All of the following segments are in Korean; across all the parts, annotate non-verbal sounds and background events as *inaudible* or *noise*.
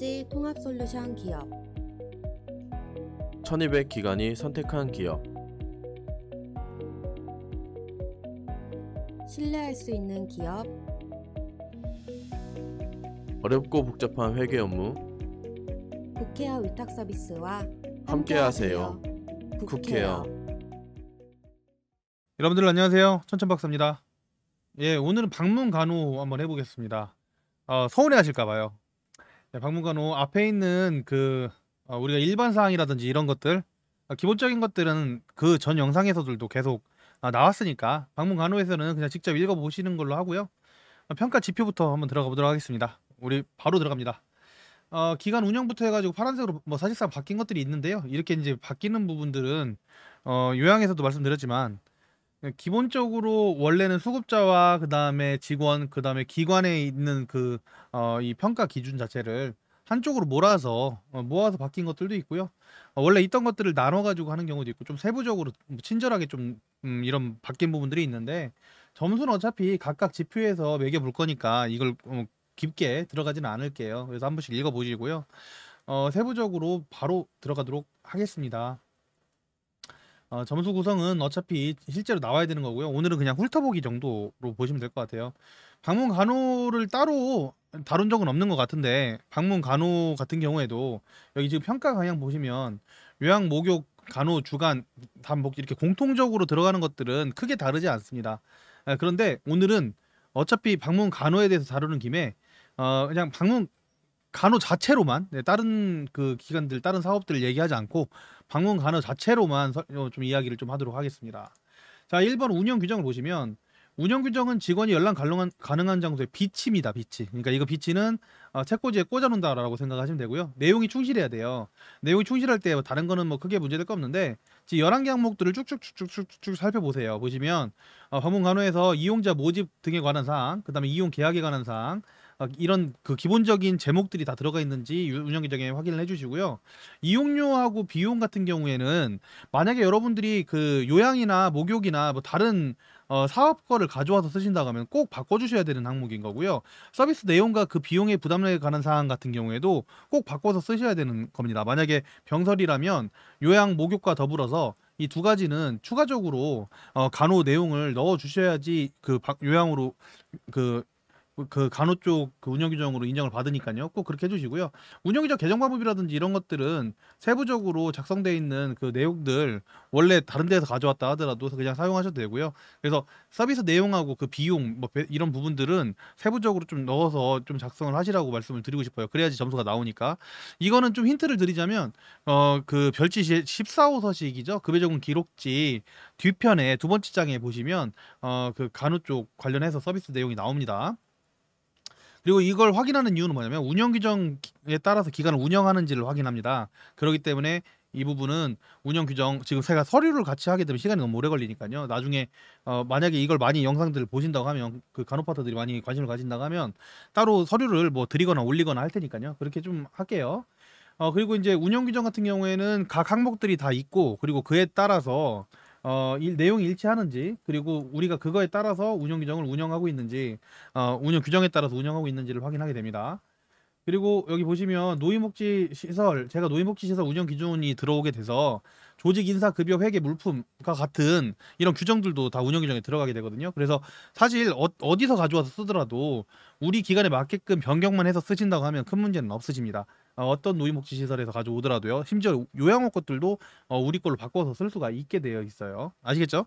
에너지 통합 솔루션 기업 1200 기관이 선택한 기업 신뢰할 수 있는 기업 어렵고 복잡한 회계 업무 국회와 위탁 서비스와 함께하세요. 국회요. 여러분들 안녕하세요. 천천박사입니다. 예, 오늘은 방문 간호 한번 해보겠습니다. 어, 서운해 하실까봐요. 네, 박물관호 앞에 있는 그 어, 우리가 일반 사항이라든지 이런 것들 어, 기본적인 것들은 그 전 영상에서들도 계속 아, 나왔으니까 방문관호에서는 그냥 직접 읽어보시는 걸로 하고요. 어, 평가 지표부터 한번 들어가 보도록 하겠습니다. 우리 바로 들어갑니다. 어, 기간 운영부터 해가지고 파란색으로 뭐 사실상 바뀐 것들이 있는데요. 이렇게 이제 바뀌는 부분들은 어, 요양에서도 말씀드렸지만 네, 기본적으로 원래는 수급자와 그 다음에 직원, 그 다음에 기관에 있는 그, 어, 이 평가 기준 자체를 한쪽으로 몰아서, 어, 모아서 바뀐 것들도 있고요. 어, 원래 있던 것들을 나눠가지고 하는 경우도 있고, 좀 세부적으로 뭐 친절하게 좀, 음, 이런 바뀐 부분들이 있는데, 점수는 어차피 각각 지표에서 매겨볼 거니까 이걸 어, 깊게 들어가지는 않을게요. 그래서 한 번씩 읽어보시고요. 어, 세부적으로 바로 들어가도록 하겠습니다. 어, 점수 구성은 어차피 실제로 나와야 되는 거고요. 오늘은 그냥 훑어보기 정도로 보시면 될 것 같아요. 방문 간호를 따로 다룬 적은 없는 것 같은데 방문 간호 같은 경우에도 여기 지금 평가 방향 보시면 요양 목욕 간호 주간 단복 이렇게 공통적으로 들어가는 것들은 크게 다르지 않습니다. 아, 그런데 오늘은 어차피 방문 간호에 대해서 다루는 김에 어, 그냥 방문 간호 자체로만 네, 다른 그 기관들 다른 사업들을 얘기하지 않고 방문 간호 자체로만 서, 어, 좀 이야기를 좀 하도록 하겠습니다. 자, 1번 운영 규정을 보시면 운영 규정은 직원이 연락 가능한, 가능한 장소에 비치입니다. 비치. 그러니까 이거 비치는 어, 책꽂이에 꽂아놓는다라고 생각하시면 되고요. 내용이 충실해야 돼요. 내용이 충실할 때 뭐 다른 거는 뭐 크게 문제될 거 없는데 지금 11개 항목들을 쭉쭉쭉쭉쭉 살펴보세요. 보시면 어, 방문 간호에서 이용자 모집 등에 관한 사항, 그 다음에 이용 계약에 관한 사항, 아, 이런 그 기본적인 제목들이 다 들어가 있는지 운영 계정에 확인을 해주시고요. 이용료하고 비용 같은 경우에는 만약에 여러분들이 그 요양이나 목욕이나 뭐 다른 어, 사업 거를 가져와서 쓰신다고 하면 꼭 바꿔주셔야 되는 항목인 거고요. 서비스 내용과 그 비용의 부담에 관한 사항 같은 경우에도 꼭 바꿔서 쓰셔야 되는 겁니다. 만약에 병설이라면 요양, 목욕과 더불어서 이 두 가지는 추가적으로 어, 간호 내용을 넣어 주셔야지 그 요양으로 그 그, 그 간호 쪽그 운영 규정으로 인정을 받으니까요. 꼭 그렇게 해주시고요. 운영 규정 개정 방법이라든지 이런 것들은 세부적으로 작성되어 있는 그 내용들 원래 다른 데서 가져왔다 하더라도 그냥 사용하셔도 되고요. 그래서 서비스 내용하고 그 비용 뭐 이런 부분들은 세부적으로 좀 넣어서 좀 작성을 하시라고 말씀을 드리고 싶어요. 그래야지 점수가 나오니까 이거는 좀 힌트를 드리자면 어 그 별지 14호 서식이죠. 급여적은 기록지 뒤편에 두 번째 장에 보시면 어 그 간호 쪽 관련해서 서비스 내용이 나옵니다. 그리고 이걸 확인하는 이유는 뭐냐면 운영 규정에 따라서 기관을 운영하는지를 확인합니다. 그렇기 때문에 이 부분은 운영 규정 지금 제가 서류를 같이 하게 되면 시간이 너무 오래 걸리니까요. 나중에 어, 만약에 이걸 많이 영상들을 보신다고 하면 그 간호파트들이 많이 관심을 가진다고 하면 따로 서류를 뭐 드리거나 올리거나 할 테니까요. 그렇게 좀 할게요. 어, 그리고 이제 운영 규정 같은 경우에는 각 항목들이 다 있고 그리고 그에 따라서 어, 이 내용이 일치하는지 그리고 우리가 그거에 따라서 운영 규정을 운영하고 있는지 어, 운영 규정에 따라서 운영하고 있는지를 확인하게 됩니다. 그리고 여기 보시면 노인복지 시설 제가 노인복지 시설 운영 기준이 들어오게 돼서 조직 인사 급여 회계 물품과 같은 이런 규정들도 다 운영 규정에 들어가게 되거든요. 그래서 사실 어, 어 디서 가져와서 쓰더라도 우리 기관에 맞게끔 변경만 해서 쓰신다고 하면 큰 문제는 없으십니다. 어, 어떤 노인복지 시설에서 가져오더라도요. 심지어 요양원 것들도 어, 우리 걸로 바꿔서 쓸 수가 있게 되어 있어요. 아시겠죠?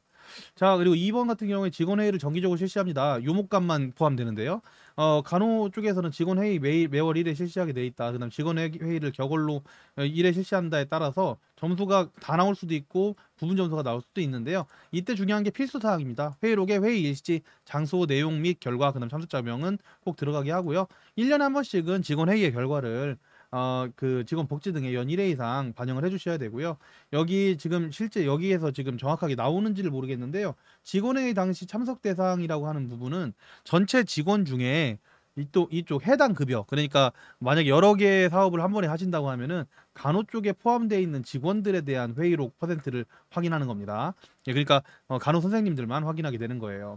자 그리고 2번 같은 경우에 직원회의를 정기적으로 실시합니다. 요목감만 포함되는데요. 어, 간호 쪽에서는 직원회의 매일 매월 1회 실시하게 돼 있다. 그다음 직원회의를 격월로 1회 어, 실시한다에 따라서 점수가 다 나올 수도 있고 부분 점수가 나올 수도 있는데요. 이때 중요한 게 필수 사항입니다. 회의록에 회의 일시, 장소, 내용 및 결과, 그다음 참석자 명은 꼭 들어가게 하고요. 1년에 한 번씩은 직원회의의 결과를 어, 그 직원 복지 등의연 1회 이상 반영을 해주셔야 되고요. 여기 지금 실제 여기에서 지금 정확하게 나오는지를 모르겠는데요. 직원회의 당시 참석 대상이라고 하는 부분은 전체 직원 중에 이쪽, 이쪽 해당 급여 그러니까 만약 여러 개의 사업을 한 번에 하신다고 하면은 간호 쪽에 포함되어 있는 직원들에 대한 회의록 퍼센트를 확인하는 겁니다. 예, 그러니까 어, 간호 선생님들만 확인하게 되는 거예요.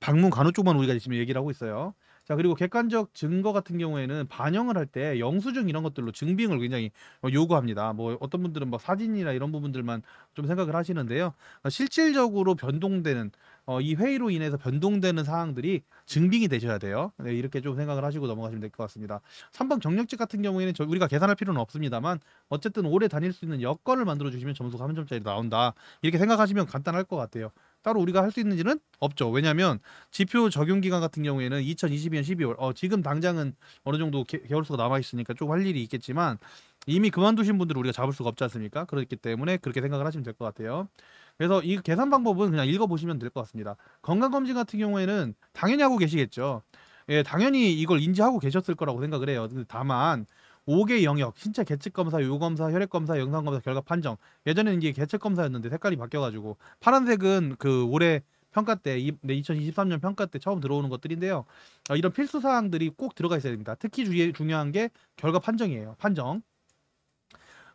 방문 간호 쪽만 우리가 지금 얘기를 하고 있어요. 자 그리고 객관적 증거 같은 경우에는 반영을 할 때 영수증 이런 것들로 증빙을 굉장히 어, 요구합니다. 뭐 어떤 분들은 막 뭐 사진이나 이런 부분들만 좀 생각을 하시는데요. 어, 실질적으로 변동되는 어, 이 회의로 인해서 변동되는 사항들이 증빙이 되셔야 돼요. 네, 이렇게 좀 생각을 하시고 넘어가시면 될 것 같습니다. 3번 경력직 같은 경우에는 저, 우리가 계산할 필요는 없습니다만 어쨌든 오래 다닐 수 있는 여건을 만들어 주시면 점수가 한 점짜리 나온다. 이렇게 생각하시면 간단할 것 같아요. 따로 우리가 할 수 있는지는 없죠. 왜냐하면 지표 적용 기간 같은 경우에는 2022년 12월 어, 지금 당장은 어느 정도 개, 월수가 남아 있으니까 좀 할 일이 있겠지만 이미 그만두신 분들을 우리가 잡을 수가 없지 않습니까? 그렇기 때문에 그렇게 생각을 하시면 될 것 같아요. 그래서 이 계산 방법은 그냥 읽어보시면 될 것 같습니다. 건강검진 같은 경우에는 당연히 하고 계시겠죠. 예, 당연히 이걸 인지하고 계셨을 거라고 생각을 해요. 근데 다만 5개 영역 신체 개측 검사, 요 검사, 혈액 검사, 영상 검사 결과 판정. 예전에는 이게 개측 검사였는데 색깔이 바뀌어가지고 파란색은 그 올해 평가 때, 2023년 평가 때 처음 들어오는 것들인데요. 어, 이런 필수 사항들이 꼭 들어가 있어야 됩니다. 특히 주, 중요한 게 결과 판정이에요. 판정.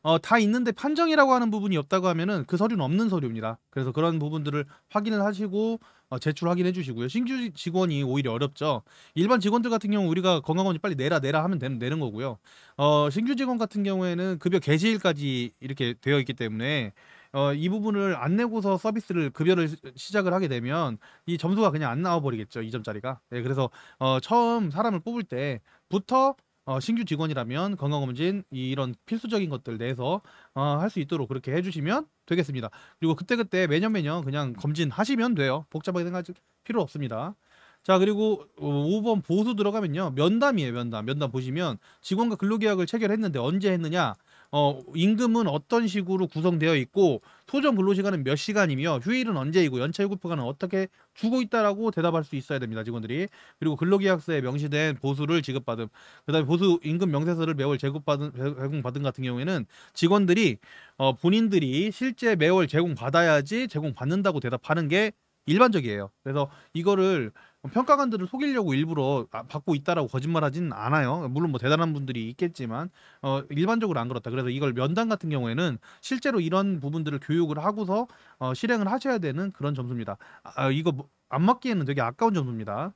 어, 다 있는데 판정이라고 하는 부분이 없다고 하면은 그 서류는 없는 서류입니다. 그래서 그런 부분들을 확인을 하시고 아, 제출 확인해 주시고요. 신규 직원이 오히려 어렵죠. 일반 직원들 같은 경우 우리가 건강검진 빨리 내라 내라 하면 되는, 되는 거고요. 어, 신규 직원 같은 경우에는 급여 개시일까지 이렇게 되어 있기 때문에 어, 이 부분을 안 내고서 서비스를 급여를 시작을 하게 되면 이 점수가 그냥 안 나와 버리겠죠. 이점짜리가 네, 그래서 어, 처음 사람을 뽑을 때부터 어, 신규 직원이라면 건강검진 이런 필수적인 것들 내서 어, 할 수 있도록 그렇게 해주시면 되겠습니다. 그리고 그때그때 매년 매년 그냥 검진하시면 돼요. 복잡하게 생각할 필요 없습니다. 자 그리고 5번 어, 보수 들어가면요 면담이에요 면담 면담 보시면 직원과 근로계약을 체결했는데 언제 했느냐 어, 임금은 어떤 식으로 구성되어 있고 소정 근로시간은 몇 시간이며 휴일은 언제이고 연차 휴구기가는 어떻게 주고 있다라고 대답할 수 있어야 됩니다 직원들이 그리고 근로계약서에 명시된 보수를 지급받음 그다음에 보수 임금 명세서를 매월 제공받은 제공받은 같은 경우에는 직원들이 어, 본인들이 실제 매월 제공받아야지 제공받는다고 대답하는 게 일반적이에요 그래서 이거를 평가관들을 속이려고 일부러 아, 받고 있다라고 거짓말하진 않아요. 물론 뭐 대단한 분들이 있겠지만 어, 일반적으로 안 그렇다. 그래서 이걸 면담 같은 경우에는 실제로 이런 부분들을 교육을 하고서 어, 실행을 하셔야 되는 그런 점수입니다. 아, 아 이거 뭐 안 맞기에는 되게 아까운 점수입니다.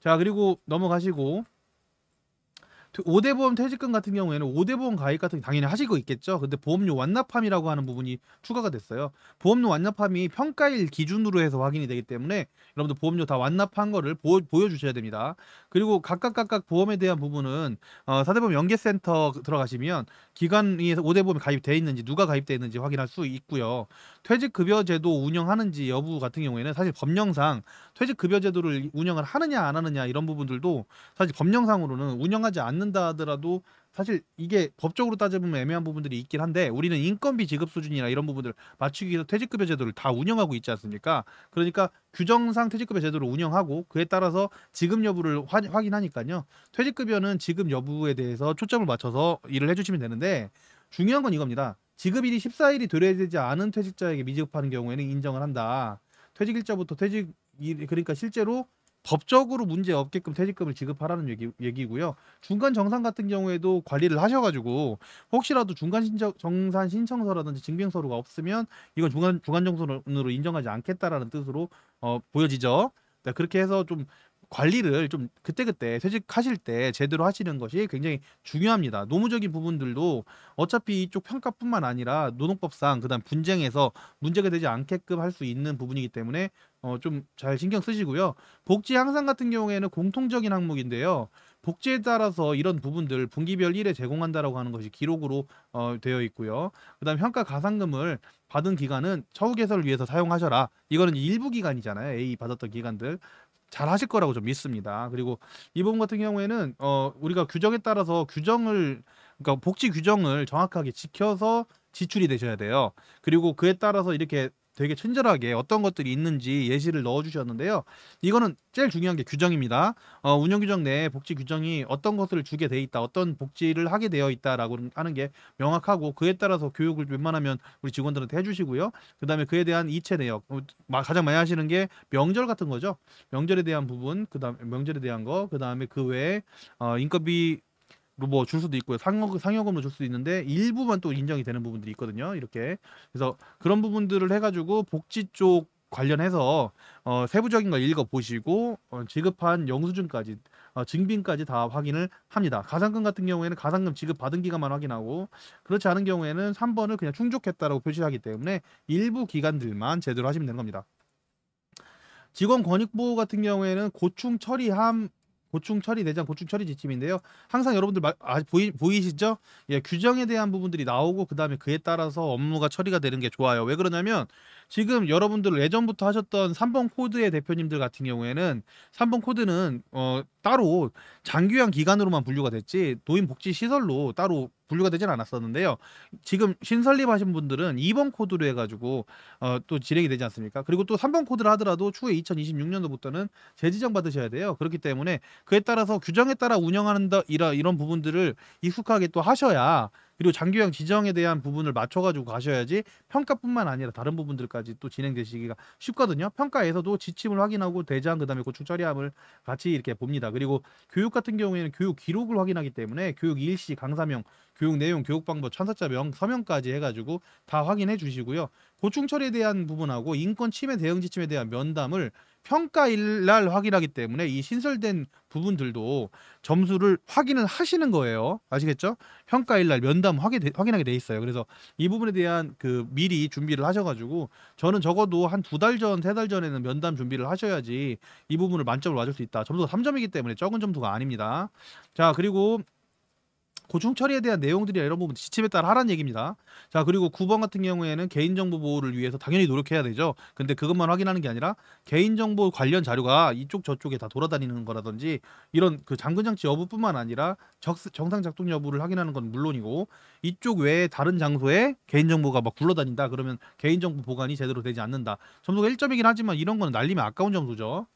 자 그리고 넘어가시고 5대 그 보험 퇴직금 같은 경우에는 5대 보험 가입 같은 당연히 하시고 있겠죠. 근데 보험료 완납함이라고 하는 부분이 추가가 됐어요. 보험료 완납함이 평가일 기준으로 해서 확인이 되기 때문에 여러분들 보험료 다 완납한 거를 보, 여주셔야 됩니다. 그리고 각각 각각 보험에 대한 부분은 어, 사대보험 연계센터 들어가시면 기관에서 5대 보험이 가입되어 있는지 누가 가입되어 있는지 확인할 수 있고요. 퇴직급여제도 운영하는지 여부 같은 경우에는 사실 법령상 퇴직급여제도를 운영을 하느냐 안 하느냐 이런 부분들도 사실 법령상으로는 운영하지 않는 않는다 하더라도 사실 이게 법적으로 따져보면 애매한 부분들이 있긴 한데 우리는 인건비 지급 수준이나 이런 부분들을 맞추기 위해서 퇴직급여 제도를 다 운영하고 있지 않습니까? 그러니까 규정상 퇴직급여 제도를 운영하고 그에 따라서 지급 여부를 화, 확인하니까요. 퇴직급여는 지급 여부에 대해서 초점을 맞춰서 일을 해주시면 되는데 중요한 건 이겁니다. 지급일이 14일이 되려되지 야 않은 퇴직자에게 미지급하는 경우에는 인정을 한다. 퇴직일자부터 퇴직 일 그러니까 실제로 법적으로 문제 없게끔 퇴직금을 지급하라는 얘기, 얘기고요. 중간 정산 같은 경우에도 관리를 하셔가지고 혹시라도 중간 신청, 정산 신청서라든지 증빙서류가 없으면 이건 중간 중간 정산으로 인정하지 않겠다라는 뜻으로 어, 보여지죠. 네, 그렇게 해서 좀 관리를 좀 그때그때 퇴직하실 때 제대로 하시는 것이 굉장히 중요합니다. 노무적인 부분들도 어차피 이쪽 평가뿐만 아니라 노동법상 그다음 분쟁에서 문제가 되지 않게끔 할 수 있는 부분이기 때문에 어, 좀 잘 신경 쓰시고요. 복지 향상 같은 경우에는 공통적인 항목인데요. 복지에 따라서 이런 부분들 분기별 1회 제공한다라고 하는 것이 기록으로 어, 되어 있고요. 그다음 평가 가상금을 받은 기간은 처우 개선을 위해서 사용하셔라. 이거는 일부 기간이잖아요. A 받았던 기간들 잘 하실 거라고 좀 믿습니다. 그리고 이 부분 같은 경우에는 어, 우리가 규정에 따라서 규정을 그러니까 복지 규정을 정확하게 지켜서 지출이 되셔야 돼요. 그리고 그에 따라서 이렇게 되게 친절하게 어떤 것들이 있는지 예시를 넣어주셨는데요. 이거는 제일 중요한 게 규정입니다. 어, 운영 규정 내에 복지 규정이 어떤 것을 주게 돼 있다, 어떤 복지를 하게 되어 있다라고 하는 게 명확하고 그에 따라서 교육을 웬만하면 우리 직원들한테 해주시고요. 그 다음에 그에 대한 이체 내역 어, 가장 많이 하시는 게 명절 같은 거죠. 명절에 대한 부분, 그 다음 에 명절에 대한 거, 그 다음에 그 외에 어, 인건비 그 뭐줄 수도 있고요. 상여금, 상여금으로 줄 수도 있는데 일부만 또 인정이 되는 부분들이 있거든요. 이렇게. 그래서 그런 부분들을 해가지고 복지 쪽 관련해서 어, 세부적인 걸 읽어보시고 어, 지급한 영수증까지 어, 증빙까지 다 확인을 합니다. 가상금 같은 경우에는 가상금 지급받은 기간만 확인하고 그렇지 않은 경우에는 3번을 그냥 충족했다라고 표시하기 때문에 일부 기간들만 제대로 하시면 되는 겁니다. 직원 권익보호 같은 경우에는 고충 처리함 고충 처리 내장 고충 처리 지침인데요. 항상 여러분들 마, 아, 보이, 보이시죠? 예, 규정에 대한 부분들이 나오고 그 다음에 그에 따라서 업무가 처리가 되는 게 좋아요. 왜 그러냐면 지금 여러분들 예전부터 하셨던 3번 코드의 대표님들 같은 경우에는 3번 코드는 어, 따로 장기요양 기간으로만 분류가 됐지 노인복지시설로 따로 분류가 되진 않았었는데요. 지금 신설립하신 분들은 2번 코드로 해가지고 어, 또 진행이 되지 않습니까? 그리고 또 3번 코드를 하더라도 추후에 2026년도부터는 재지정 받으셔야 돼요. 그렇기 때문에 그에 따라서 규정에 따라 운영하는 다 이런 부분들을 익숙하게 또 하셔야 그리고 장기형 지정에 대한 부분을 맞춰가지고 가셔야지 평가뿐만 아니라 다른 부분들까지 또 진행되시기가 쉽거든요. 평가에서도 지침을 확인하고 대장 그다음에 고충 처리함을 같이 이렇게 봅니다. 그리고 교육 같은 경우에는 교육 기록을 확인하기 때문에 교육 일시, 강사명, 교육 내용, 교육 방법, 천사자명, 서명까지 해가지고 다 확인해 주시고요. 고충 처리에 대한 부분하고 인권 침해 대응 지침에 대한 면담을 평가일 날 확인하기 때문에 이 신설된 부분들도 점수를 확인을 하시는 거예요. 아시겠죠? 평가일 날 면담 확인, 확인하게 돼 있어요. 그래서 이 부분에 대한 그 미리 준비를 하셔가지고 저는 적어도 한 두 달 전, 세 달 전에는 면담 준비를 하셔야지 이 부분을 만점을 맞을 수 있다. 점수가 3점이기 때문에 적은 점수가 아닙니다. 자, 그리고 고충 처리에 대한 내용들이 이런 부분 지침에 따라 하라는 얘기입니다. 자 그리고 9번 같은 경우에는 개인정보 보호를 위해서 당연히 노력해야 되죠. 근데 그것만 확인하는 게 아니라 개인정보 관련 자료가 이쪽 저쪽에 다 돌아다니는 거라든지 이런 그 잠근장치 여부뿐만 아니라 적스, 정상 작동 여부를 확인하는 건 물론이고 이쪽 외에 다른 장소에 개인정보가 막 굴러다닌다 그러면 개인정보 보관이 제대로 되지 않는다. 점수가 1점이긴 하지만 이런 거는 날리면 아까운 점수죠.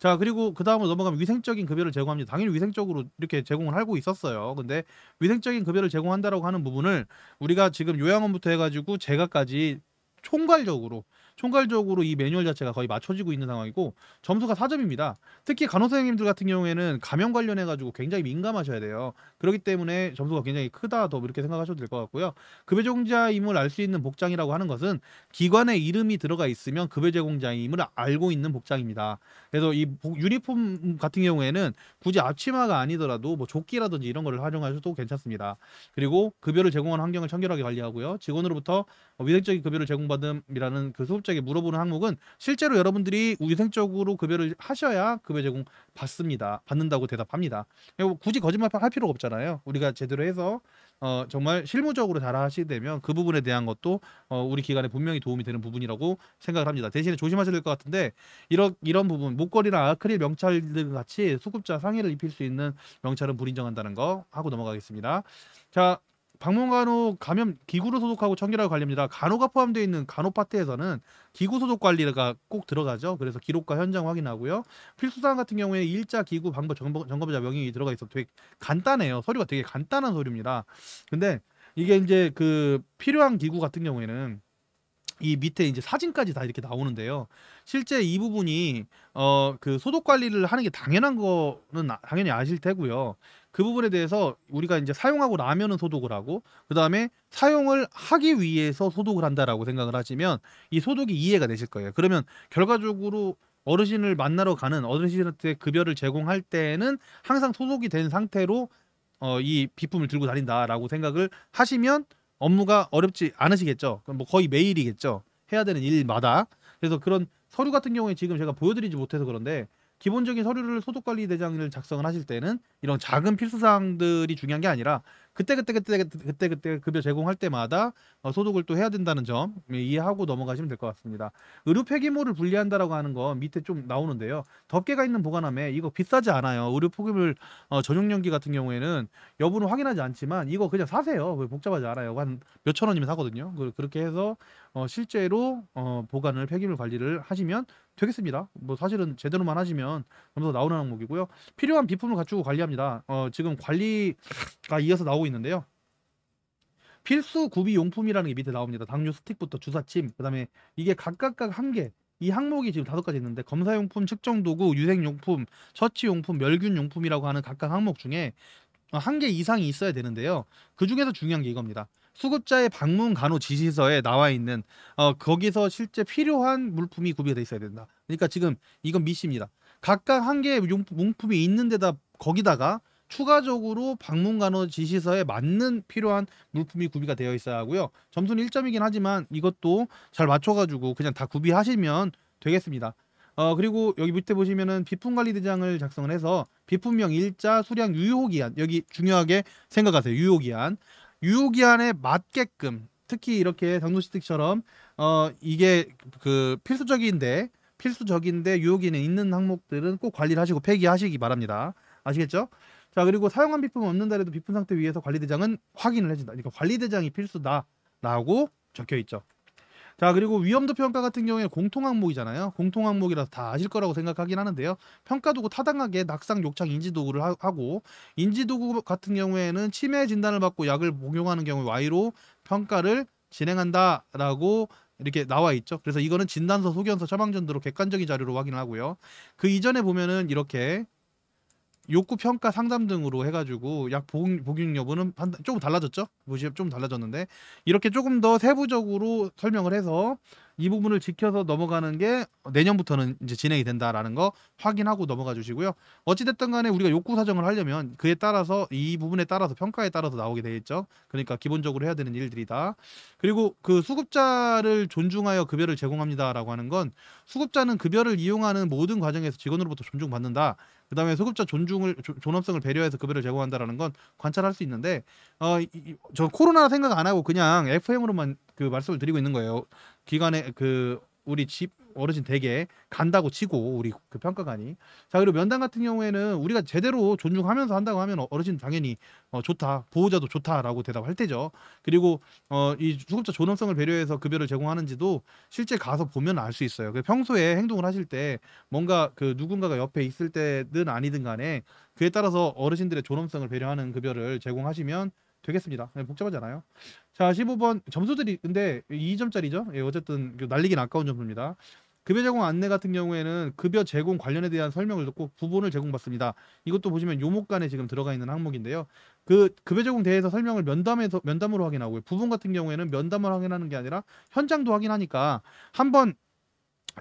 자 그리고 그 다음으로 넘어가면 위생적인 급여를 제공합니다. 당연히 위생적으로 이렇게 제공을 하고 있었어요. 근데 위생적인 급여를 제공한다라고 하는 부분을 우리가 지금 요양원부터 해가지고 제가까지 총괄적으로 총괄적으로 이 매뉴얼 자체가 거의 맞춰지고 있는 상황이고 점수가 4점입니다. 특히 간호사 선생님들 같은 경우에는 감염 관련해 가지고 굉장히 민감하셔야 돼요. 그렇기 때문에 점수가 굉장히 크다 더 이렇게 생각하셔도 될 것 같고요. 급여 제공자임을알 수 있는 복장이라고 하는 것은 기관의 이름이 들어가 있으면 급여 제공자임을 알고 있는 복장입니다. 그래서 이 유니폼 같은 경우에는 굳이 앞치마가 아니더라도 뭐 조끼라든지 이런 거를 활용하셔도 괜찮습니다. 그리고 급여를 제공하는 환경을 청결하게 관리하고요. 직원으로부터 위생적인 급여를 제공받음이라는 그 수급자에게 물어보는 항목은 실제로 여러분들이 위생적으로 급여를 하셔야 급여 제공 받습니다. 받는다고 대답합니다. 굳이 거짓말 할 필요가 없잖아요. 우리가 제대로 해서 어, 정말 실무적으로 잘 하시되면 게그 부분에 대한 것도 어, 우리 기관에 분명히 도움이 되는 부분이라고 생각을 합니다. 대신에 조심하셔야 될 것 같은데 이런 이런 부분 목걸이나 아크릴 명찰 등 같이 수급자 상해를 입힐 수 있는 명찰은 불인정한다는 거 하고 넘어가겠습니다. 자 방문간호 감염 기구로 소독하고 청결하고 관리입니다. 간호가 포함되어 있는 간호 파트에서는 기구 소독 관리가 꼭 들어가죠. 그래서 기록과 현장 확인하고요. 필수사항 같은 경우에 일자 기구 방법 점검, 점검자 명령이 들어가 있어 되게 간단해요. 서류가 되게 간단한 서류입니다. 근데 이게 이제 그 필요한 기구 같은 경우에는 이 밑에 이제 사진까지 다 이렇게 나오는데요. 실제 이 부분이 어 그 소독 관리를 하는 게 당연한 거는 아, 당연히 아실 테고요. 그 부분에 대해서 우리가 이제 사용하고 나면은 소독을 하고 그 다음에 사용을 하기 위해서 소독을 한다라고 생각을 하시면 이 소독이 이해가 되실 거예요. 그러면 결과적으로 어르신을 만나러 가는 어르신한테 급여를 제공할 때는 에 항상 소독이 된 상태로 어, 이 비품을 들고 다닌다라고 생각을 하시면 업무가 어렵지 않으시겠죠. 그럼 뭐 거의 매일이겠죠. 해야 되는 일마다 그래서 그런 서류 같은 경우에 지금 제가 보여드리지 못해서 그런데 기본적인 서류를 소득관리 대장을 작성을 하실 때는 이런 작은 필수사항들이 중요한 게 아니라 그때그때 그때 그때 그때 그때 급여 제공할 때마다 어, 소득을 또 해야 된다는 점 음, 이해하고 넘어가시면 될 것 같습니다. 의료 폐기물을 분리한다라고 하는 거 밑에 좀 나오는데요. 덮개가 있는 보관함에 이거 비싸지 않아요. 의료 폐기물 어, 전용연기 같은 경우에는 여부는 확인하지 않지만 이거 그냥 사세요. 복잡하지 않아요. 한 몇 천 원이면 사거든요. 그, 그렇게 해서 어, 실제로 어, 보관을 폐기물 관리를 하시면 되겠습니다. 뭐 사실은 제대로만 하시면 점수가 나오는 항목이고요. 필요한 비품을 갖추고 관리합니다. 어, 지금 관리가 이어서 나오고 있는데요. 필수 구비 용품이라는 게 밑에 나옵니다. 당뇨 스틱부터 주사침, 그다음에 이게 각각각 한 개. 이 항목이 지금 다섯 가지 있는데 검사용품, 측정도구, 유생용품, 처치용품, 멸균용품이라고 하는 각각 항목 중에 한 개 이상이 있어야 되는데요. 그 중에서 중요한 게 이겁니다. 수급자의 방문 간호 지시서에 나와 있는 어, 거기서 실제 필요한 물품이 구비되어 있어야 된다. 그러니까 지금 이건 미시입니다. 각각 한 개의 용품이 있는데다 거기다가 추가적으로 방문 간호 지시서에 맞는 필요한 물품이 구비가 되어 있어야 하고요. 점수는 1점이긴 하지만 이것도 잘 맞춰가지고 그냥 다 구비하시면 되겠습니다. 어 그리고 여기 밑에 보시면은 비품 관리 대장을 작성을 해서 비품명 일자 수량 유효 기한 여기 중요하게 생각하세요. 유효 기한 유효기한에 맞게끔 특히 이렇게 정도시특처럼 어 이게 그 필수적인데 필수적인데 유효기는 있는 항목들은 꼭 관리를 하시고 폐기하시기 바랍니다. 아시겠죠? 자 그리고 사용한 비품 없는 날에도 비품 상태 위에서 관리대장은 확인을 해준다. 그러니까 관리대장이 필수다라고 적혀 있죠. 자 그리고 위험도 평가 같은 경우에 공통 항목이잖아요. 공통 항목이라서 다 아실 거라고 생각하긴 하는데요. 평가도구 타당하게 낙상 욕창 인지도구를 하, 고 인지도구 같은 경우에는 치매 진단을 받고 약을 복용하는 경우 Y로 평가를 진행한다라고 이렇게 나와 있죠. 그래서 이거는 진단서, 소견서, 처방전도로 객관적인 자료로 확인하고요. 그 이전에 보면은 이렇게 욕구 평가 상담 등으로 해가지고 약 복용, 복용 여부는 판단, 조금 달라졌죠. 무시 조금 달라졌는데 이렇게 조금 더 세부적으로 설명을 해서 이 부분을 지켜서 넘어가는 게 내년부터는 이제 진행이 된다라는 거 확인하고 넘어가 주시고요. 어찌됐든 간에 우리가 욕구 사정을 하려면 그에 따라서 이 부분에 따라서 평가에 따라서 나오게 되겠죠. 그러니까 기본적으로 해야 되는 일들이다. 그리고 그 수급자를 존중하여 급여를 제공합니다라고 하는 건 수급자는 급여를 이용하는 모든 과정에서 직원으로부터 존중받는다. 그다음에 소급자 존중을 존엄성을 배려해서 급여를 제공한다라는 건 관찰할 수 있는데 어 저 코로나 생각 안 하고 그냥 FM으로만 그 말씀을 드리고 있는 거예요. 기간에 그 우리 집 어르신 댁에 간다고 치고 우리 그 평가관이 자 그리고 면담 같은 경우에는 우리가 제대로 존중하면서 한다고 하면 어르신 당연히 어, 좋다 보호자도 좋다라고 대답할 테죠 그리고 어, 이 수급자 존엄성을 배려해서 급여를 제공하는지도 실제 가서 보면 알 수 있어요 그 평소에 행동을 하실 때 뭔가 그 누군가가 옆에 있을 때든 아니든 간에 그에 따라서 어르신들의 존엄성을 배려하는 급여를 제공하시면 되겠습니다. 네, 복잡하잖아요 자, 15번 점수들이 근데 2점짜리죠. 예, 어쨌든 그 날리긴 아까운 점수입니다. 급여 제공 안내 같은 경우에는 급여 제공 관련에 대한 설명을 듣고 부분을 제공받습니다. 이것도 보시면 요목간에 지금 들어가 있는 항목인데요. 그 급여 제공 대해서 설명을 면담에서 면담으로 확인하고요. 부분 같은 경우에는 면담을 확인하는 게 아니라 현장도 확인하니까 한번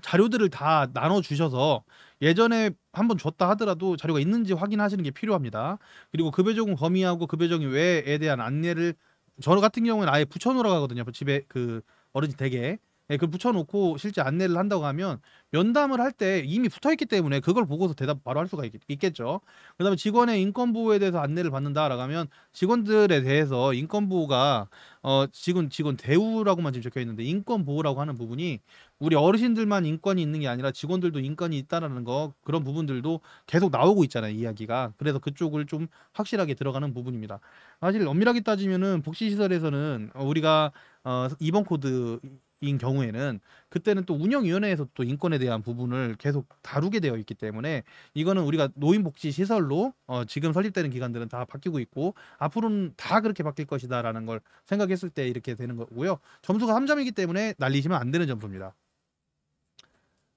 자료들을 다 나눠 주셔서 예전에 한번 줬다 하더라도 자료가 있는지 확인하시는 게 필요합니다. 그리고 급여적용 범위하고 급여적용 외에 대한 안내를 저 같은 경우는 아예 붙여놓으라고 하거든요. 집에 그 어른이 되게 예, 그걸 붙여놓고 실제 안내를 한다고 하면 면담을 할 때 이미 붙어있기 때문에 그걸 보고서 대답 바로 할 수가 있, 겠죠그 다음에 직원의 인권보호에 대해서 안내를 받는다라고 하면 직원들에 대해서 인권보호가 어, 지금 직원 대우라고만 지금 적혀 있는데 인권보호라고 하는 부분이 우리 어르신들만 인권이 있는 게 아니라 직원들도 인권이 있다라는 거 그런 부분들도 계속 나오고 있잖아요 이야기가 그래서 그쪽을 좀 확실하게 들어가는 부분입니다 사실 엄밀하게 따지면은 복지시설에서는 우리가 어, 이번 코드 인 경우에는 그때는 또 운영위원회에서 또 인권에 대한 부분을 계속 다루게 되어 있기 때문에 이거는 우리가 노인복지 시설로 어, 지금 설립되는 기관들은 다 바뀌고 있고 앞으로는 다 그렇게 바뀔 것이다라는 걸 생각했을 때 이렇게 되는 거고요. 점수가 3점이기 때문에 날리시면 안 되는 점수입니다.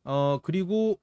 어 그리고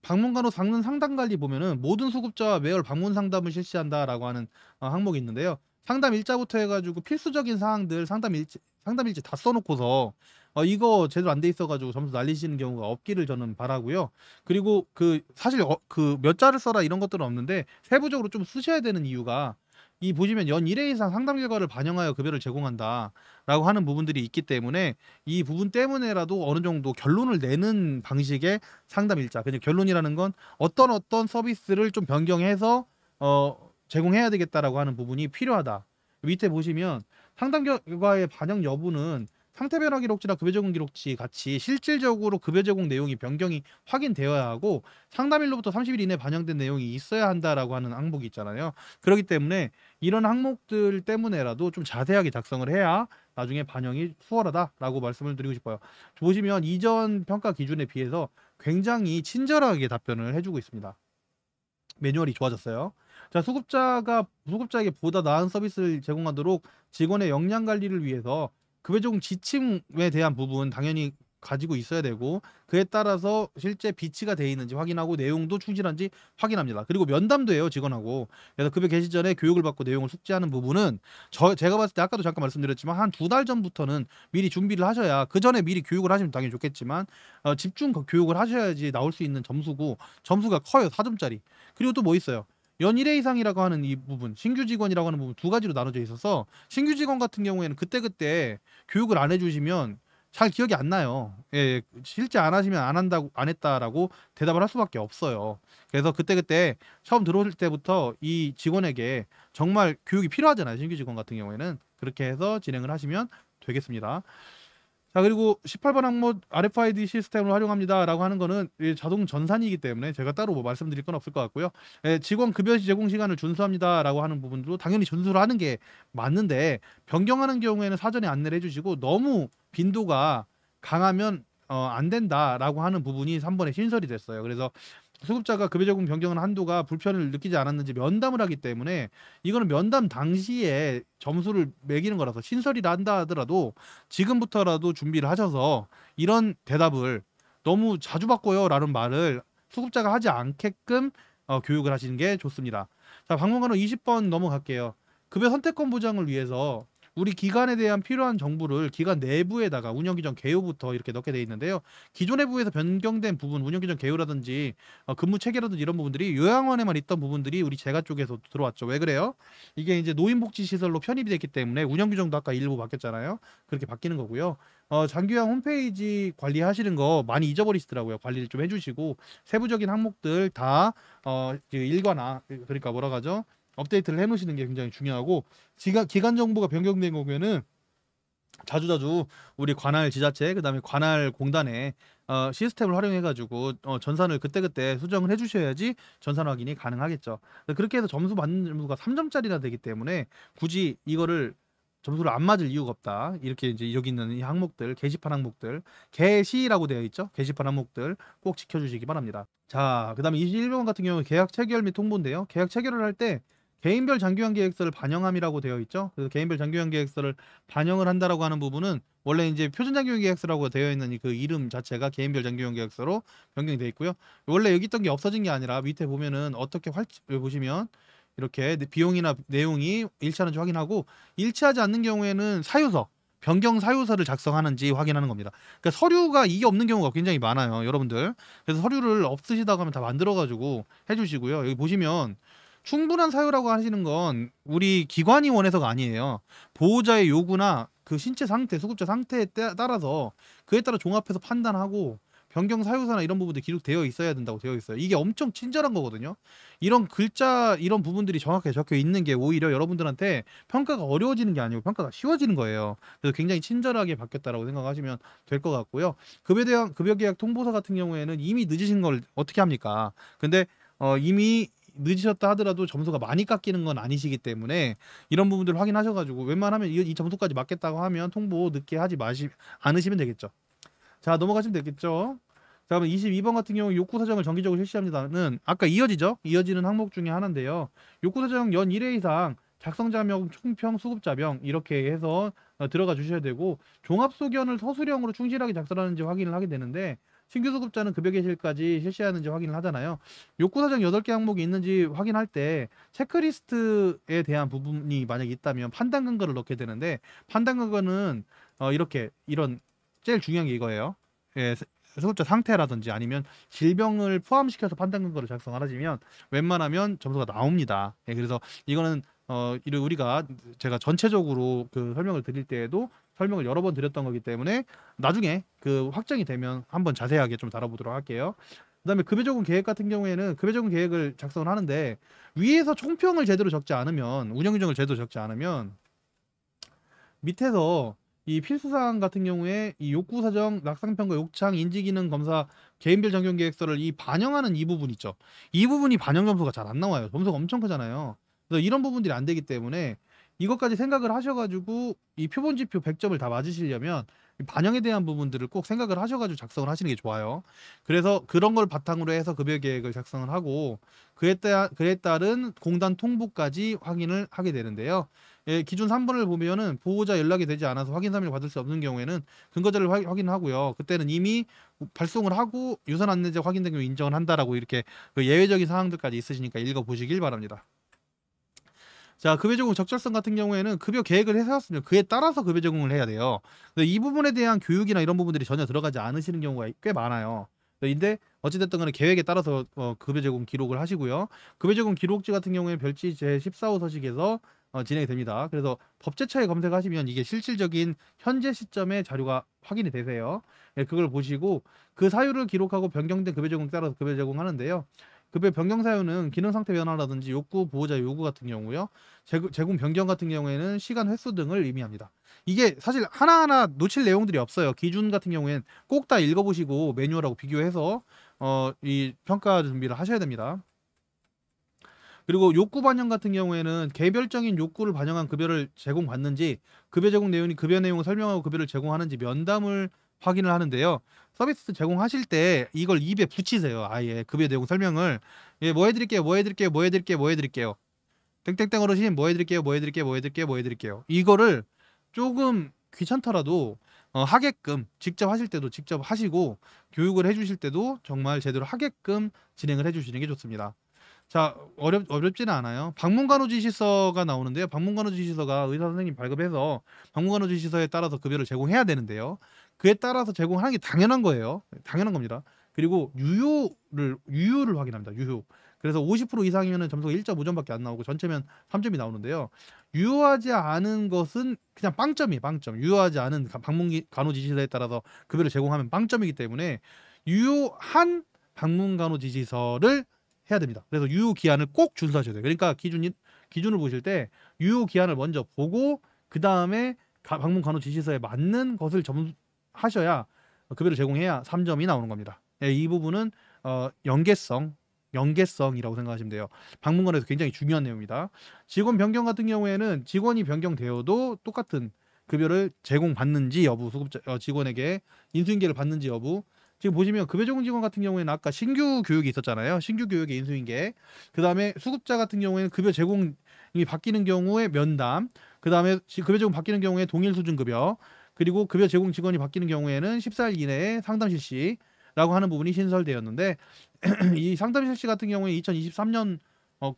방문간호 상담 상담 관리 보면은 모든 수급자와 매월 방문 상담을 실시한다라고 하는 어, 항목이 있는데요. 상담 일자부터 해가지고 필수적인 사항들 상담 일자, 상담일지 다 써놓고서 어, 이거 제대로 안 돼 있어가지고 점수 날리시는 경우가 없기를 저는 바라고요. 그리고 그 사실 어, 그몇 자를 써라 이런 것들은 없는데 세부적으로 좀 쓰셔야 되는 이유가 이 보시면 연 1회 이상 상담 결과를 반영하여 급여를 제공한다라고 하는 부분들이 있기 때문에 이 부분 때문에라도 어느 정도 결론을 내는 방식의 상담 일자. 그냥 결론이라는 건 어떤 어떤 서비스를 좀 변경해서 어 제공해야 되겠다라고 하는 부분이 필요하다. 밑에 보시면 상당 결과의 반영 여부는 상태 변화 기록지나 급여 제공 기록지 같이 실질적으로 급여 제공 내용이 변경이 확인되어야 하고 상담일로부터 30일 이내 반영된 내용이 있어야 한다라고 하는 항목이 있잖아요. 그렇기 때문에 이런 항목들 때문에라도 좀 자세하게 작성을 해야 나중에 반영이 수월하다라고 말씀을 드리고 싶어요. 보시면 이전 평가 기준에 비해서 굉장히 친절하게 답변을 해주고 있습니다. 매뉴얼이 좋아졌어요. 자, 수급자가 수급자에게 보다 나은 서비스를 제공하도록 직원의 역량 관리를 위해서 급여적 지침에 대한 부분 당연히 가지고 있어야 되고 그에 따라서 실제 비치가 돼 있는지 확인하고 내용도 충실한지 확인합니다. 그리고 면담도 해요 직원하고. 그래서 급여 개시 전에 교육을 받고 내용을 숙지하는 부분은 저 제가 봤을 때 아까도 잠깐 말씀드렸지만 한 두 달 전부터는 미리 준비를 하셔야 그 전에 미리 교육을 하시면 당연히 좋겠지만 어, 집중 그 교육을 하셔야지 나올 수 있는 점수고 점수가 커요 4점짜리. 그리고 또 뭐 있어요? 연 1회 이상이라고 하는 이 부분, 신규 직원이라고 하는 부분 두 가지로 나눠져 있어서 신규 직원 같은 경우에는 그때그때 교육을 안 해주시면 잘 기억이 안 나요. 예, 실제 안 하시면 안 한다고 안 했다라고 대답을 할 수밖에 없어요. 그래서 그때 그때 처음 들어올 때부터 이 직원에게 정말 교육이 필요하잖아요. 신규 직원 같은 경우에는 그렇게 해서 진행을 하시면 되겠습니다. 자 그리고 18번 항목 RFID 시스템을 활용합니다라고 하는 거는 자동 전산이기 때문에 제가 따로 뭐 말씀드릴 건 없을 것 같고요. 예, 직원 급여 제공 시간을 준수합니다라고 하는 부분도 당연히 준수를 하는 게 맞는데 변경하는 경우에는 사전에 안내를 해주시고 너무 빈도가 강하면 어, 안 된다라고 하는 부분이 3번에 신설이 됐어요. 그래서 수급자가 급여 적용 변경을 한도가 불편을 느끼지 않았는지 면담을 하기 때문에 이거는 면담 당시에 점수를 매기는 거라서 신설이라 한다 하더라도 지금부터라도 준비를 하셔서 이런 대답을 너무 자주 바꿔요라는 말을 수급자가 하지 않게끔 어, 교육을 하시는 게 좋습니다. 자, 방문간호 20번 넘어갈게요. 급여 선택권 보장을 위해서 우리 기관에 대한 필요한 정보를 기관 내부에다가 운영기준 개요부터 이렇게 넣게 돼 있는데요. 기존의 부에서 변경된 부분, 운영기준 개요라든지 어, 근무 체계라든지 이런 부분들이 요양원에만 있던 부분들이 우리 제가 쪽에서 들어왔죠. 왜 그래요? 이게 이제 노인복지시설로 편입이 됐기 때문에 운영규정도 아까 일부 바뀌었잖아요. 그렇게 바뀌는 거고요. 어, 장기요양 홈페이지 관리하시는 거 많이 잊어버리시더라고요. 관리를 좀 해주시고 세부적인 항목들 다 어, 그 일과나 그, 그러니까 뭐라 하죠 업데이트를 해놓으시는 게 굉장히 중요하고 지가, 기간 정보가 변경된 경우에는 자주자주 우리 관할 지자체 그다음에 관할 공단에 어, 시스템을 활용해가지고 어, 전산을 그때그때 수정을 해주셔야지 전산 확인이 가능하겠죠. 그렇게 해서 점수 받는 점수가 3점짜리나 되기 때문에 굳이 이거를 점수를 안 맞을 이유가 없다. 이렇게 이제 여기 있는 이 항목들, 게시판 항목들, 게시라고 되어 있죠. 게시판 항목들 꼭 지켜주시기 바랍니다. 자, 그 다음에 21번 같은 경우는 계약 체결 및 통보인데요. 계약 체결을 할때 개인별 장기형 계획서를 반영함이라고 되어 있죠. 그래서 개인별 장기형 계획서를 반영을 한다라고 하는 부분은 원래 이제 표준 장기형 계획서라고 되어 있는 그 이름 자체가 개인별 장기형 계획서로 변경이 되어 있고요. 원래 여기 있던 게 없어진 게 아니라 밑에 보면은 어떻게 활치 어, 보시면 이렇게 네, 비용이나 내용이 일치하는지 확인하고 일치하지 않는 경우에는 사유서 변경 사유서를 작성하는지 확인하는 겁니다. 그러니까 서류가 이게 없는 경우가 굉장히 많아요, 여러분들. 그래서 서류를 없으시다고 하면 다 만들어 가지고 해주시고요. 여기 보시면 충분한 사유라고 하시는 건 우리 기관이 원해서가 아니에요. 보호자의 요구나 그 신체 상태, 수급자 상태에 따라서 그에 따라 종합해서 판단하고 변경 사유서나 이런 부분들 기록되어 있어야 된다고 되어 있어요. 이게 엄청 친절한 거거든요. 이런 글자 이런 부분들이 정확하게 적혀 있는 게 오히려 여러분들한테 평가가 어려워지는 게 아니고 평가가 쉬워지는 거예요. 그래서 굉장히 친절하게 바뀌었다라고 생각하시면 될 것 같고요. 급여 대한 급여 계약 통보서 같은 경우에는 이미 늦으신 걸 어떻게 합니까? 근데 어, 이미 늦으셨다 하더라도 점수가 많이 깎이는 건 아니시기 때문에 이런 부분들 확인하셔가지고 웬만하면 이, 이 점수까지 맞겠다고 하면 통보 늦게 하지 마시 않으시면 되겠죠. 자 넘어가시면 되겠죠. 자 그럼 22번 같은 경우 욕구 사정을 정기적으로 실시합니다는 아까 이어지죠. 이어지는 항목 중에 하나인데요. 욕구 사정 연 1회 이상 작성자명, 총평, 수급자명 이렇게 해서 어, 들어가 주셔야 되고 종합소견을 서술형으로 충실하게 작성하는지 확인을 하게 되는데 신규 수급자는 급여 개시일까지 실시하는지 확인을 하잖아요. 욕구 사정 여개 항목이 있는지 확인할 때 체크리스트에 대한 부분이 만약에 있다면 판단 근거를 넣게 되는데 판단 근거는 어 이렇게 이런 제일 중요한 게 이거예요. 예, 수급자 상태라든지 아니면 질병을 포함시켜서 판단 근거를 작성하시면 웬만하면 점수가 나옵니다. 예, 그래서 이거는 어, 이를 우리가 제가 전체적으로 그 설명을 드릴 때에도 설명을 여러 번 드렸던 거기 때문에 나중에 그 확정이 되면 한번 자세하게 좀 다뤄보도록 할게요. 그다음에 급여 적용 계획 같은 경우에는 급여 적용 계획을 작성을 하는데 위에서 총평을 제대로 적지 않으면 운영 규정을 제대로 적지 않으면 밑에서 이 필수사항 같은 경우에 이 욕구사정, 낙상평가, 욕창, 인지기능 검사, 개인별 적경 계획서를 이 반영하는 이 부분 있죠. 이 부분이 반영 점수가 잘 안 나와요. 점수가 엄청 크잖아요. 그래서 이런 부분들이 안 되기 때문에 이것까지 생각을 하셔가지고 이 표본 지표 100점을 다 맞으시려면 반영에 대한 부분들을 꼭 생각을 하셔가지고 작성을 하시는 게 좋아요. 그래서 그런 걸 바탕으로 해서 급여 계획을 작성을 하고 그에, 따, 그에 따른 공단 통보까지 확인을 하게 되는데요. 예, 기준 3번을 보면은 보호자 연락이 되지 않아서 확인 사민을 받을 수 없는 경우에는 근거자를 확, 확인하고요. 그때는 이미 발송을 하고 유선 안내자 확인된 경우 인정을 한다라고 이렇게 그 예외적인 사항들까지 있으시니까 읽어보시길 바랍니다. 자, 급여 적용 적절성 같은 경우에는 급여 계획을 해서였으면 그에 따라서 급여 적용을 해야 돼요. 근데 이 부분에 대한 교육이나 이런 부분들이 전혀 들어가지 않으시는 경우가 꽤 많아요. 네, 근데 어찌됐든 간에 계획에 따라서 어, 급여 제공 기록을 하시고요. 급여 제공 기록지 같은 경우에 별지 제14호 서식에서 어, 진행이 됩니다. 그래서 법제처에 검색하시면 이게 실질적인 현재 시점의 자료가 확인이 되세요. 예, 그걸 보시고 그 사유를 기록하고 변경된 급여 제공 따라서 급여 제공하는데요. 급여 그 변경 사유는 기능 상태 변화라든지 욕구 보호자 요구 같은 경우요. 제공 변경 같은 경우에는 시간 횟수 등을 의미합니다. 이게 사실 하나하나 놓칠 내용들이 없어요. 기준 같은 경우에는 꼭 다 읽어보시고 매뉴얼하고 비교해서 어, 이 평가 준비를 하셔야 됩니다. 그리고 욕구 반영 같은 경우에는 개별적인 욕구를 반영한 급여를 제공받는지 급여 제공 내용이 급여 내용을 설명하고 급여를 제공하는지 면담을 확인을 하는데요. 서비스 제공하실 때 이걸 입에 붙이세요. 아예 급여 내용 설명을 예, 뭐 해드릴게요, 뭐 해드릴게요, 뭐 해드릴게요, 뭐 해드릴게요. 땡땡땡 어르신 뭐 해드릴게요, 뭐 해드릴게요, 뭐 해드릴게요, 뭐 해드릴게요. 이거를 조금 귀찮더라도 어, 하게끔 직접 하실 때도 직접 하시고 교육을 해주실 때도 정말 제대로 하게끔 진행을 해주시는 게 좋습니다. 자 어렵 어렵지는 않아요. 방문간호지시서가 나오는데요. 방문간호지시서가 의사 선생님 발급해서 방문간호지시서에 따라서 급여를 제공해야 되는데요. 그에 따라서 제공하는 게 당연한 거예요. 당연한 겁니다. 그리고 유효를 유효를 확인합니다. 유효. 그래서 50% 이상이면 점수가 1.5점밖에 안 나오고 전체면 3점이 나오는데요. 유효하지 않은 것은 그냥 빵점이에요. 빵점. 유효하지 않은 방문 간호지시서에 따라서 급여를 제공하면 빵점이기 때문에 유효한 방문 간호지시서를 해야 됩니다. 그래서 유효 기한을 꼭 준수하셔야 돼요. 그러니까 기준이 기준을 보실 때 유효 기한을 먼저 보고 그 다음에 방문 간호 지시서에 맞는 것을 점, 수 하셔야 급여를 제공해야 3점이 나오는 겁니다. 예, 이 부분은 어, 연계성 연계성이라고 생각하시면 돼요. 방문관에서 굉장히 중요한 내용입니다. 직원 변경 같은 경우에는 직원이 변경되어도 똑같은 급여를 제공받는지 여부 수급자 어, 직원에게 인수인계를 받는지 여부 지금 보시면 급여 적용 직원 같은 경우에는 아까 신규 교육이 있었잖아요. 신규 교육의 인수인계 그다음에 수급자 같은 경우에는 급여 제공이 바뀌는 경우에 면담 그다음에 급여 제공 바뀌는 경우에 동일 수준 급여 그리고 급여 제공 직원이 바뀌는 경우에는 14일 이내에 상담 실시라고 하는 부분이 신설되었는데 *clears throat* 이 상담 실시 같은 경우에 2023년 어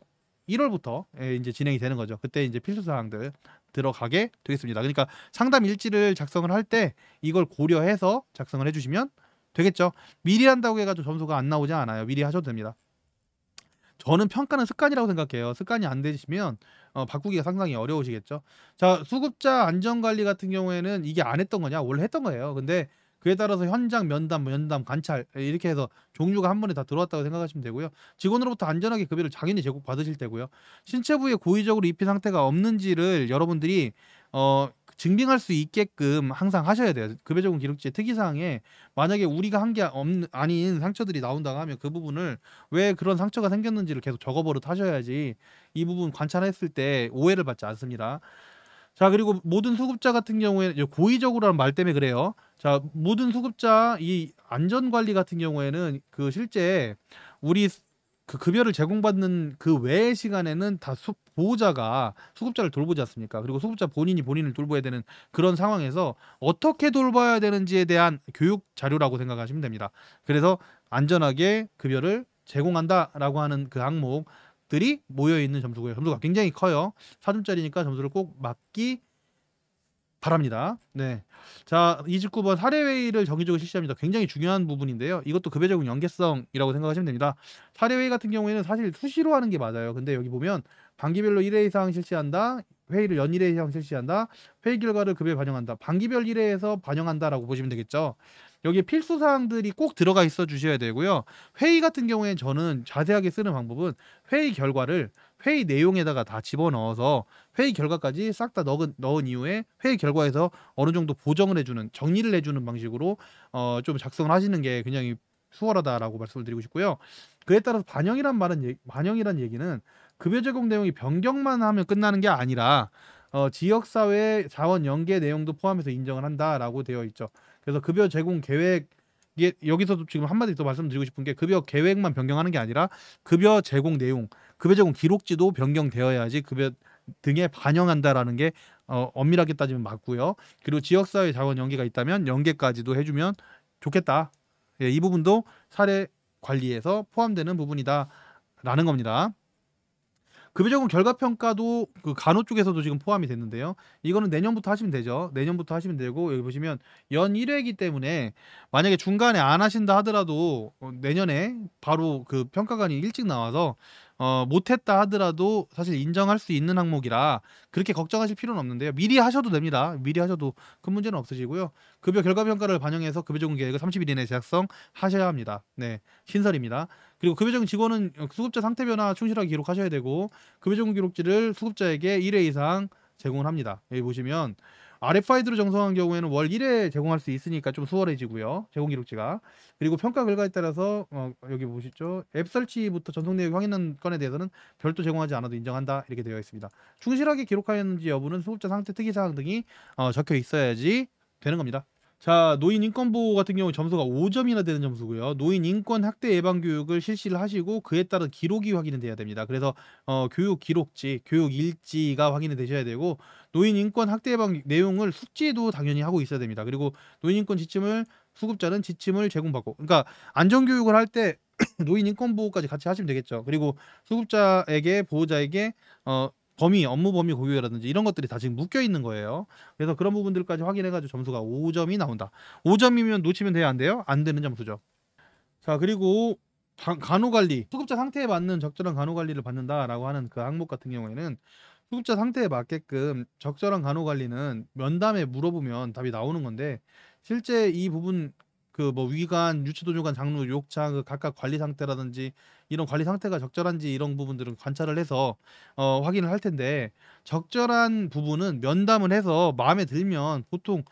1월부터 예, 이제 진행이 되는 거죠. 그때 이제 필수 사항들 들어가게 되겠습니다. 그러니까 상담 일지를 작성을 할 때 이걸 고려해서 작성을 해주시면 되겠죠. 미리 한다고 해가지고 점수가 안 나오지 않아요. 미리 하셔도 됩니다. 저는 평가는 습관이라고 생각해요. 습관이 안 되시면 어, 바꾸기가 상당히 어려우시겠죠. 자, 수급자 안전관리 같은 경우에는 이게 안 했던 거냐? 원래 했던 거예요. 근데 그에 따라서 현장 면담, 뭐 면담, 관찰 예, 이렇게 해서 종류가 한 번에 다 들어왔다고 생각하시면 되고요. 직원으로부터 안전하게 급여를 당연히 제공 받으실 테고요. 신체 부위에 고의적으로 입힌 상태가 없는지를 여러분들이 어 증빙할 수 있게끔 항상 하셔야 돼요. 급여 적용 기록제 특이사항에 만약에 우리가 한게 아닌 상처들이 나온다고 하면 그 부분을 왜 그런 상처가 생겼는지를 계속 적어버릇 하셔야지 이 부분 관찰했을 때 오해를 받지 않습니다. 자 그리고 모든 수급자 같은 경우에 고의적으로라는 말 때문에 그래요. 자 모든 수급자 이 안전관리 같은 경우에는 그 실제 우리 그 급여를 제공받는 그 외의 시간에는 다 수, 보호자가 수급자를 돌보지 않습니까? 그리고 수급자 본인이 본인을 돌봐야 되는 그런 상황에서 어떻게 돌봐야 되는지에 대한 교육 자료라고 생각하시면 됩니다. 그래서 안전하게 급여를 제공한다라고 하는 그 항목들이 모여 있는 점수고요. 점수가 굉장히 커요. 사점짜리니까 점수를 꼭 맞기 바랍니다. 네. 자, 29번 사례회의를 정기적으로 실시합니다. 굉장히 중요한 부분인데요. 이것도 급여적용 연계성이라고 생각하시면 됩니다. 사례회의 같은 경우에는 사실 수시로 하는 게 맞아요. 근데 여기 보면 반기별로 1회 이상 실시한다. 회의를 연 1회 이상 실시한다. 회의 결과를 급여에 반영한다. 반기별 1회에서 반영한다라고 보시면 되겠죠. 여기에 필수 사항들이 꼭 들어가 있어 주셔야 되고요. 회의 같은 경우에는 저는 자세하게 쓰는 방법은 회의 결과를 회의 내용에다가 다 집어넣어서 회의 결과까지 싹 다 넣은, 넣은 이후에 회의 결과에서 어느 정도 보정을 해주는 정리를 해주는 방식으로 어, 좀 작성을 하시는 게 굉장히 수월하다라고 말씀을 드리고 싶고요. 그에 따라서 반영이란 말은 반영이란 얘기는 급여 제공 내용이 변경만 하면 끝나는 게 아니라 어, 지역사회 자원 연계 내용도 포함해서 인정을 한다라고 되어 있죠. 그래서 급여 제공 계획 이게 여기서도 지금 한마디 더 말씀드리고 싶은 게 급여 계획만 변경하는 게 아니라 급여 제공 내용, 급여 제공 기록지도 변경되어야지 급여 등에 반영한다라는 게 어, 엄밀하게 따지면 맞고요. 그리고 지역사회 자원 연계가 있다면 연계까지도 해주면 좋겠다. 예, 이 부분도 사례 관리에서 포함되는 부분이다라는 겁니다. 급여적용 결과평가도 그 간호 쪽에서도 지금 포함이 됐는데요. 이거는 내년부터 하시면 되죠. 내년부터 하시면 되고 여기 보시면 연 1회이기 때문에 만약에 중간에 안 하신다 하더라도 어, 내년에 바로 그 평가관이 일찍 나와서 어, 못했다 하더라도 사실 인정할 수 있는 항목이라 그렇게 걱정하실 필요는 없는데요. 미리 하셔도 됩니다. 미리 하셔도 큰 문제는 없으시고요. 급여 결과 평가를 반영해서 급여 적용 계획을 30일 이내 에 작성 하셔야 합니다. 네, 신설입니다. 그리고 급여 적용 직원은 수급자 상태 변화 충실하게 기록하셔야 되고 급여 적용 기록지를 수급자에게 1회 이상 제공을 합니다. 여기 보시면 RFID로 정성한 경우에는 월 1회 제공할 수 있으니까 좀 수월해지고요. 제공 기록지가. 그리고 평가 결과에 따라서 어, 여기 보시죠. 앱 설치부터 전송 내역 확인한 건에 대해서는 별도 제공하지 않아도 인정한다. 이렇게 되어 있습니다. 충실하게 기록하였는지 여부는 수급자 상태 특이사항 등이 어, 적혀 있어야지 되는 겁니다. 자 노인 인권보호 같은 경우 점수가 5점이나 되는 점수고요. 노인 인권 학대 예방 교육을 실시를 하시고 그에 따른 기록이 확인이 돼야 됩니다. 그래서 어, 교육 기록지, 교육 일지가 확인이 되셔야 되고 노인 인권 학대 예방 내용을 숙지도 당연히 하고 있어야 됩니다. 그리고 노인 인권 지침을 수급자는 지침을 제공받고 그러니까 안전 교육을 할 때 *clears throat* 노인 인권 보호까지 같이 하시면 되겠죠. 그리고 수급자에게 보호자에게 어 범위, 업무 범위 고유라든지 이런 것들이 다 지금 묶여 있는 거예요. 그래서 그런 부분들까지 확인해가지고 점수가 5점이 나온다. 5점이면 놓치면 돼야 안 돼요? 안 되는 점수죠. 자, 그리고 간호관리, 수급자 상태에 맞는 적절한 간호관리를 받는다라고 하는 그 항목 같은 경우에는 수급자 상태에 맞게끔 적절한 간호관리는 면담에 물어보면 답이 나오는 건데 실제 이 부분 그뭐 위관, 유치도주관, 장루, 욕창 그 각각 관리 상태라든지 이런 관리 상태가 적절한지 이런 부분들은 관찰을 해서 어, 확인을 할 텐데 적절한 부분은 면담을 해서 마음에 들면 보통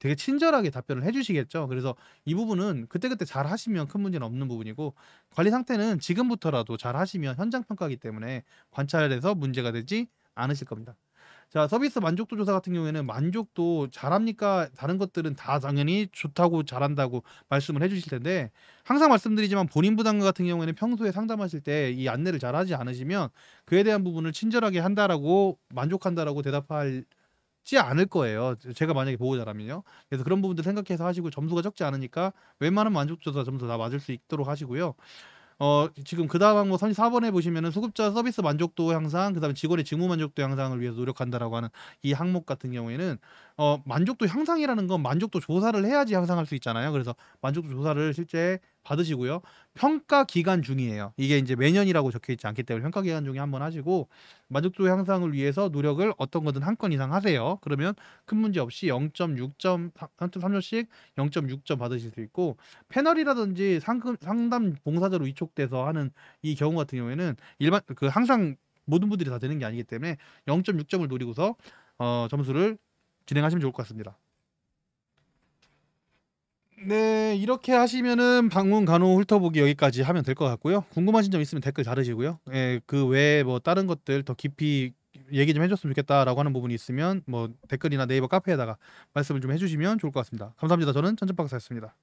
되게 친절하게 답변을 해주시겠죠. 그래서 이 부분은 그때그때 잘 하시면 큰 문제는 없는 부분이고 관리 상태는 지금부터라도 잘 하시면 현장 평가기 때문에 관찰해서 문제가 되지 않으실 겁니다. 자 서비스 만족도 조사 같은 경우에는 만족도 잘합니까 다른 것들은 다 당연히 좋다고 잘한다고 말씀을 해주실 텐데 항상 말씀드리지만 본인 부담금 같은 경우에는 평소에 상담하실 때 이 안내를 잘하지 않으시면 그에 대한 부분을 친절하게 한다라고 만족한다라고 대답할 지 않을 거예요. 제가 만약에 보호자라면요. 그래서 그런 부분들 생각해서 하시고 점수가 적지 않으니까 웬만한 만족도사 점수 다 맞을 수 있도록 하시고요. 어 지금 그 다음 항목 34번에 보시면은 수급자 서비스 만족도 향상, 그다음에 직원의 직무 만족도 향상을 위해서 노력한다라고 하는 이 항목 같은 경우에는 어, 만족도 향상이라는 건 만족도 조사를 해야지 향상할 수 있잖아요. 그래서 만족도 조사를 실제 받으시고요. 평가 기간 중이에요. 이게 이제 매년이라고 적혀 있지 않기 때문에 평가 기간 중에 한 번 하시고 만족도 향상을 위해서 노력을 어떤 거든 한 건 이상 하세요. 그러면 큰 문제 없이 0.6점 3점씩 0.6점 받으실 수 있고 패널이라든지 상금 상담 봉사자로 위촉돼서 하는 이 경우 같은 경우에는 일반 그 항상 모든 분들이 다 되는 게 아니기 때문에 0.6점을 노리고서 어 점수를 진행하시면 좋을 것 같습니다. 네 이렇게 하시면은 방문 간호 훑어보기 여기까지 하면 될 것 같고요 궁금하신 점 있으면 댓글 다르시고요 예, 그 외에 뭐 다른 것들 더 깊이 얘기 좀 해줬으면 좋겠다라고 하는 부분이 있으면 뭐 댓글이나 네이버 카페에다가 말씀을 좀 해주시면 좋을 것 같습니다 감사합니다 저는 천천박사였습니다